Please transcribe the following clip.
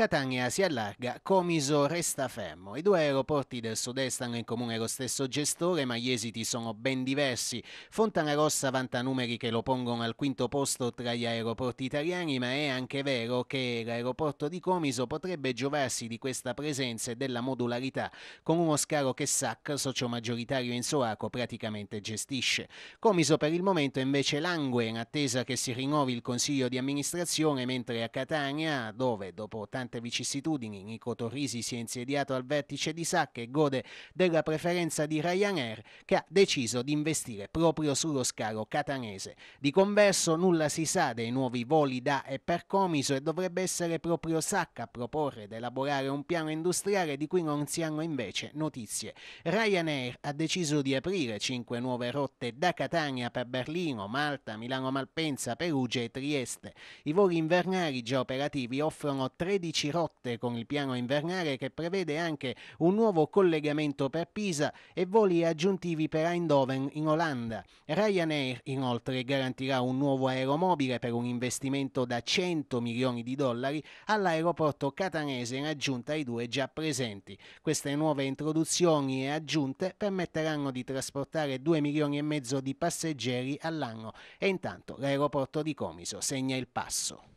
Catania si allarga, Comiso resta fermo. I due aeroporti del sud-est hanno in comune lo stesso gestore, ma gli esiti sono ben diversi. Fontana Rossa vanta numeri che lo pongono al quinto posto tra gli aeroporti italiani, ma è anche vero che l'aeroporto di Comiso potrebbe giovarsi di questa presenza e della modularità, con uno scalo che SAC, socio maggioritario in Soaco, praticamente gestisce. Comiso per il momento invece langue in attesa che si rinnovi il consiglio di amministrazione, mentre a Catania, dove dopo tanti nonostante vicissitudini, Nico Torrisi si è insediato al vertice di SAC e gode della preferenza di Ryanair che ha deciso di investire proprio sullo scalo catanese. Di converso nulla si sa dei nuovi voli da e per Comiso e dovrebbe essere proprio Sacca a proporre ed elaborare un piano industriale di cui non si hanno invece notizie. Ryanair ha deciso di aprire cinque nuove rotte da Catania per Berlino, Malta, Milano Malpensa, Perugia e Trieste. I voli invernali già operativi offrono 13 rotte con il piano invernale che prevede anche un nuovo collegamento per Pisa e voli aggiuntivi per Eindhoven in Olanda. Ryanair inoltre garantirà un nuovo aeromobile per un investimento da 100 milioni di dollari all'aeroporto catanese in aggiunta ai due già presenti. Queste nuove introduzioni e aggiunte permetteranno di trasportare 2 milioni e mezzo di passeggeri all'anno e intanto l'aeroporto di Comiso segna il passo.